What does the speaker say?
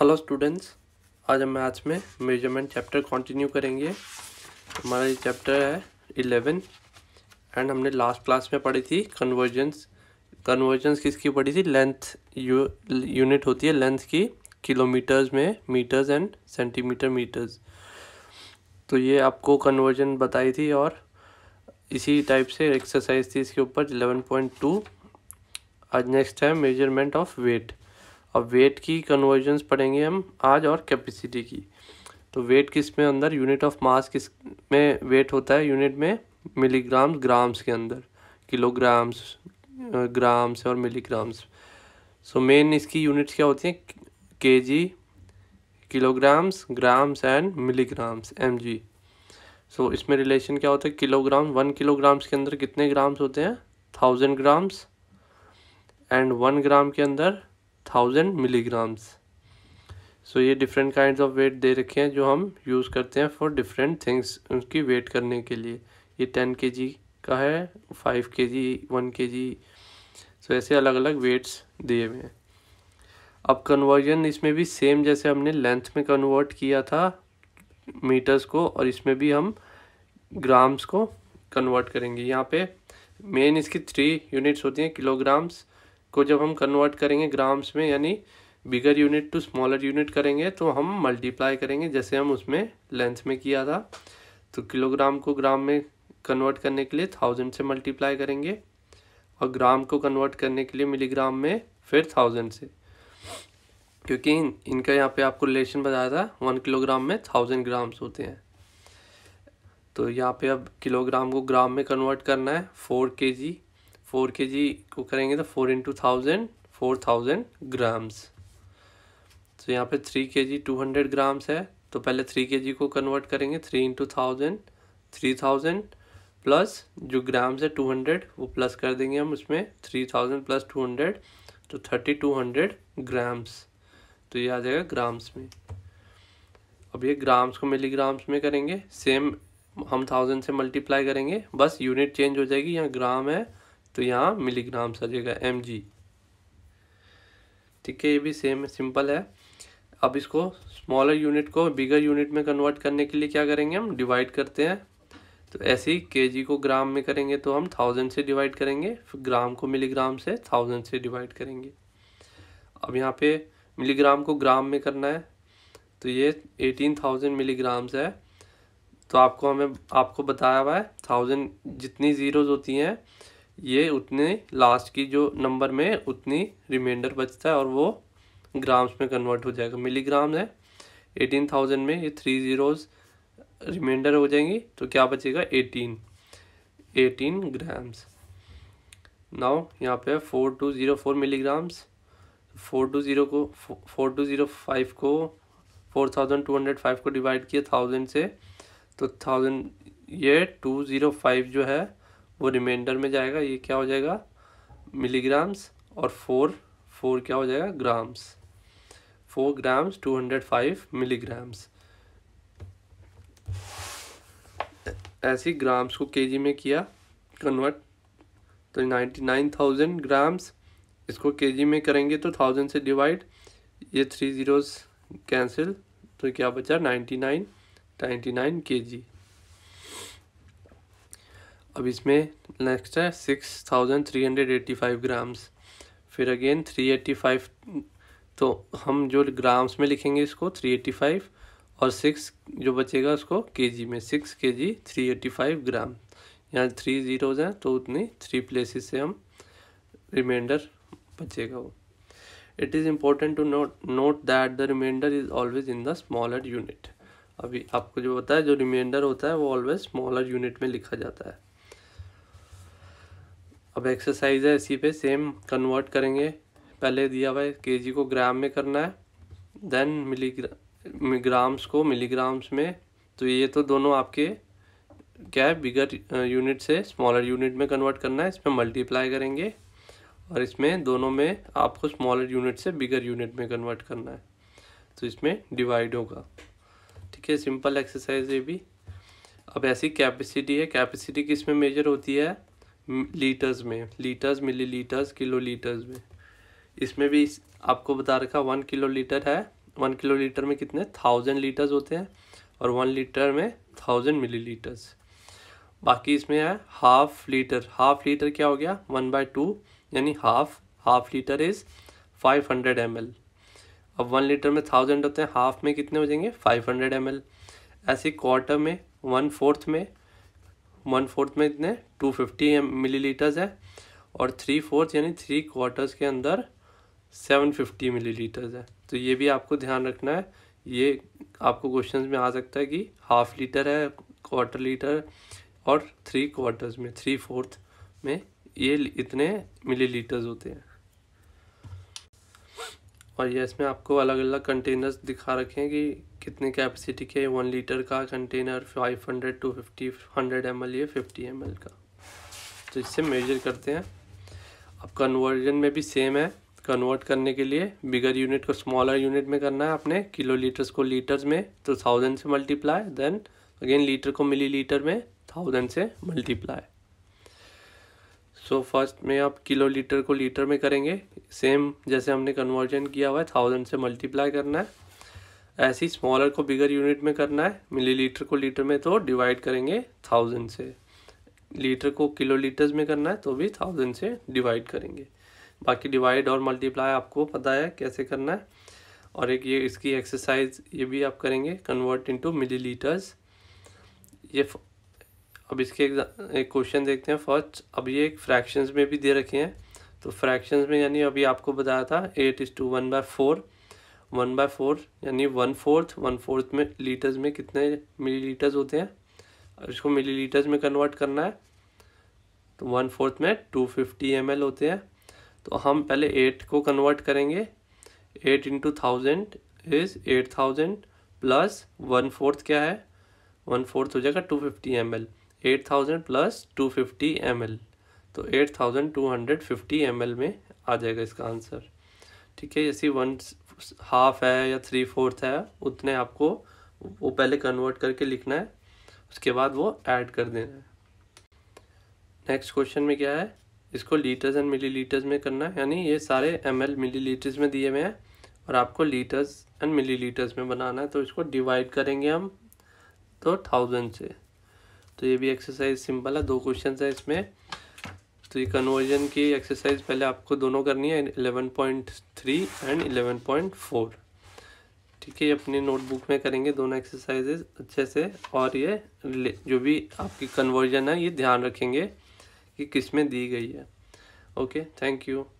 hello students आज हम maths में मेजरमेंट चैप्टर कंटिन्यू करेंगे हमारा ये चैप्टर है इलेवन एंड हमने लास्ट क्लास में पढ़ी थी कन्वर्जेंस कन्वर्जेंस किसकी पढ़ी थी लेंथ यूनिट होती है लेंथ की किलोमीटर्स में मीटर्स एंड सेंटीमीटर मीटर्स तो ये आपको कन्वर्जन बताई थी और इसी टाइप से एक्सरसाइज थी इसके ऊपर इलेवन पॉइंट टू आज नेक्स्ट है मेजरमेंट ऑफ वेट अब वेट की कन्वर्जन्स पढ़ेंगे हम आज और कैपेसिटी की तो वेट किस में अंदर यूनिट ऑफ मास किस में वेट होता है यूनिट में मिलीग्राम ग्राम्स के अंदर किलोग्राम्स ग्राम्स और मिलीग्राम्स सो मेन इसकी यूनिट्स क्या होती हैं K G kilograms grams and milligrams M G so इसमें रिलेशन क्या होता है किलोग्राम वन किलोग्राम्स के अंदर कितने ग्राम्स होते हैं thousand grams and one gram के अंदर थाउजेंड मिलीग्राम्स सो ये डिफरेंट काइंड ऑफ वेट दे रखे हैं जो हम यूज़ करते हैं फॉर डिफरेंट थिंग्स उनकी वेट करने के लिए ये टेन के जी का है फाइव के जी वन के जी सो ऐसे अलग अलग वेट्स दिए हुए हैं अब कन्वर्जन इसमें भी सेम जैसे हमने लेंथ में कन्वर्ट किया था मीटर्स को और इसमें भी हम ग्राम्स को कन्वर्ट करेंगे यहाँ पे मेन इसकी थ्री यूनिट्स होती हैं किलोग्राम्स को जब हम कन्वर्ट करेंगे ग्राम्स में यानी bigger unit to smaller unit करेंगे तो हम मल्टीप्लाई करेंगे जैसे हम उसमें लेंथ में किया था तो किलोग्राम को ग्राम में कन्वर्ट करने के लिए थाउजेंड से मल्टीप्लाई करेंगे और ग्राम को कन्वर्ट करने के लिए मिलीग्राम में फिर थाउजेंड से क्योंकि इन, इनका यहाँ पे आपको रिलेशन बताया था वन किलोग्राम में थाउजेंड ग्राम्स होते हैं तो यहाँ पे अब किलोग्राम को ग्राम में कन्वर्ट करना है फोर के जी फोर के जी को करेंगे तो four into thousand four thousand grams तो यहाँ पे थ्री के जी टू हंड्रेड ग्राम्स है तो पहले थ्री के जी को कन्वर्ट करेंगे three into thousand three thousand plus जो ग्राम्स है टू हंड्रेड वो प्लस कर देंगे हम उसमें three thousand plus two hundred तो थर्टी टू हंड्रेड ग्राम्स तो ये आ जाएगा ग्राम्स में अब ये ग्राम्स को मिलीग्राम्स में करेंगे सेम हम थाउजेंड से मल्टीप्लाई करेंगे बस यूनिट चेंज हो जाएगी यहाँ ग्राम है तो यहाँ मिलीग्राम जाएगा एम जी ठीक है ये भी सेम सिंपल है अब इसको स्मॉलर यूनिट को बिगर यूनिट में कन्वर्ट करने के लिए क्या करेंगे हम डिवाइड करते हैं तो ऐसे ही के जी को ग्राम में करेंगे तो हम थाउजेंड से डिवाइड करेंगे फिर ग्राम को मिलीग्राम से थाउजेंड से डिवाइड करेंगे अब यहाँ पे मिलीग्राम को ग्राम में करना है तो ये एटीन थाउजेंड मिलीग्राम्स है तो आपको हमें आपको बताया हुआ है थाउजेंड जितनी ज़ीरोज़ होती हैं ये उतने लास्ट की जो नंबर में उतनी रिमाइंडर बचता है और वो ग्राम्स में कन्वर्ट हो जाएगा मिलीग्राम है एटीन थाउजेंड में ये थ्री ज़ीरोज़ रिमाइंडर हो जाएंगी तो क्या बचेगा एटीन एटीन ग्राम्स नाउ यहाँ पे four two zero four milligrams four two zero को फोर टू ज़ीरो फाइव को four thousand two hundred five को डिवाइड किया थाउजेंड से तो थाउजेंड ये टू ज़ीरो फाइव जो है वो रिमाइंडर में जाएगा ये क्या हो जाएगा मिलीग्राम्स और फोर फोर क्या हो जाएगा grams four grams two hundred five milligrams ऐसी ग्राम्स को केजी में किया कन्वर्ट तो नाइन्टी नाइन थाउजेंड ग्राम्स इसको केजी में करेंगे तो थाउजेंड से डिवाइड ये थ्री ज़ीरोस कैंसिल तो क्या बचा नाइन्टी नाइन नाइन्टी नाइन के जी अब इसमें नेक्स्ट है six thousand three hundred eighty five grams फिर अगेन थ्री एट्टी फाइव तो हम जो ग्राम्स में लिखेंगे इसको थ्री एट्टी फाइव और सिक्स जो बचेगा उसको के जी में six K G three eighty five gram यहाँ थ्री ज़ीरोज़ हैं तो उतनी थ्री प्लेसेस से हम रिमाइंडर बचेगा वो it is important to note note that the reminder is always in the smaller unit अभी आपको जो होता है जो रिमाइंडर होता है वो ऑलवेज स्मॉलर यूनिट में लिखा जाता है अब एक्सरसाइज है इसी पे सेम कन्वर्ट करेंगे पहले दिया हुआ है के को ग्राम में करना है देन मिलीग्रा ग्राम्स को मिलीग्राम्स में तो ये तो दोनों आपके क्या है बिगर यूनिट से स्मॉलर यूनिट में कन्वर्ट करना है इसमें मल्टीप्लाई करेंगे और इसमें दोनों में आपको स्मॉलर यूनिट से बिगर यूनिट में कन्वर्ट करना है तो इसमें डिवाइड होगा ठीक है सिंपल एक्सरसाइज ये भी अब ऐसी कैपेसिटी है कैपेसिटी किस में मेजर होती है लीटर्स में litres millilitres kilolitres में इसमें भी आपको बता रखा वन किलो लीटर है वन किलो लीटर में कितने थाउजेंड लीटर्स होते हैं और वन लीटर में थाउजेंड मिली लीटर्स बाकी इसमें है हाफ लीटर हाफ लीटर क्या हो गया वन बाई टू यानी half half litre is five hundred M L अब वन लीटर में थाउजेंड होते हैं हाफ में कितने हो जाएंगे फाइव हंड्रेड एम एल ऐसे क्वार्टर में वन फोर्थ में वन फोर्थ में इतने टू फिफ्टी लीटर्स है और थ्री फोर्थ यानी थ्री क्वार्टर्स के अंदर सेवन फिफ्टी लीटर्स है तो ये भी आपको ध्यान रखना है ये आपको क्वेश्चन में आ सकता है कि हाफ लीटर है क्वार्टर लीटर और थ्री क्वार्टर्स में थ्री फोर्थ में ये इतने मिलीलीटर्स होते हैं और ये इसमें आपको अलग अलग कंटेनर्स दिखा रखे हैं कि कितने कैपेसिटी के वन लीटर का container five hundred two fifty hundred M L या फिफ्टी एम का तो इससे मेजर करते हैं अब कन्वर्जन में भी सेम है कन्वर्ट करने के लिए बिगर यूनिट को स्मॉलर यूनिट में करना है आपने किलो लीटर्स को लीटर्स में तो थाउजेंड से मल्टीप्लाई देन अगेन लीटर को मिली लीटर में थाउजेंड से मल्टीप्लाई सो फर्स्ट में आप किलो लीटर को लीटर में करेंगे सेम जैसे हमने कन्वर्जन किया हुआ है थाउजेंड से मल्टीप्लाई करना है ऐसे ही स्मॉलर को बिगर यूनिट में करना है मिलीलीटर को लीटर में तो डिवाइड करेंगे थाउजेंड से लीटर को किलो लीटर्स में करना है तो भी थाउजेंड से डिवाइड करेंगे बाकी डिवाइड और मल्टीप्लाई आपको पता है कैसे करना है और एक ये इसकी एक्सरसाइज ये भी आप करेंगे कन्वर्ट इनटू मिलीलीटर्स ये अब इसके एक क्वेश्चन देखते हैं फर्स्ट अब ये एक फ्रैक्शंस में भी दे रखे हैं तो फ्रैक्शंस में यानी अभी आपको बताया था eight is two one by four one by four यानी वन फोर्थ वन फोर्थ में लीटर्स में कितने मिलीलीटर्स होते हैं इसको मिलीलीटर्स में कन्वर्ट करना है तो वन फोर्थ में टू फिफ्टी एम एल होते हैं तो हम पहले एट को कन्वर्ट करेंगे eight into thousand is eight thousand plus one fourth क्या है वन फोर्थ हो जाएगा two fifty M L eight thousand plus two fifty M L तो eight thousand two hundred fifty M L में आ जाएगा इसका आंसर ठीक है इसी वन हाफ है या थ्री फोर्थ है उतने आपको वो पहले कन्वर्ट करके लिखना है उसके बाद वो ऐड कर देना है नेक्स्ट क्वेश्चन में क्या है इसको लीटर्स एंड मिलीलीटर्स में करना है यानी ये सारे एम एल मिली में दिए हुए हैं और आपको लीटर्स एंड मिलीलीटर्स में बनाना है तो इसको डिवाइड करेंगे हम तो थाउजेंड से तो ये भी एक्सरसाइज सिंपल है दो क्वेश्चन है इसमें तो ये कन्वर्जन की एक्सरसाइज पहले आपको दोनों करनी है eleven point three and eleven point four ठीक है अपने नोटबुक में करेंगे दोनों एक्सरसाइजेज अच्छे से और ये जो भी आपकी कन्वर्जन है ये ध्यान रखेंगे कि किस में दी गई है ओके थैंक यू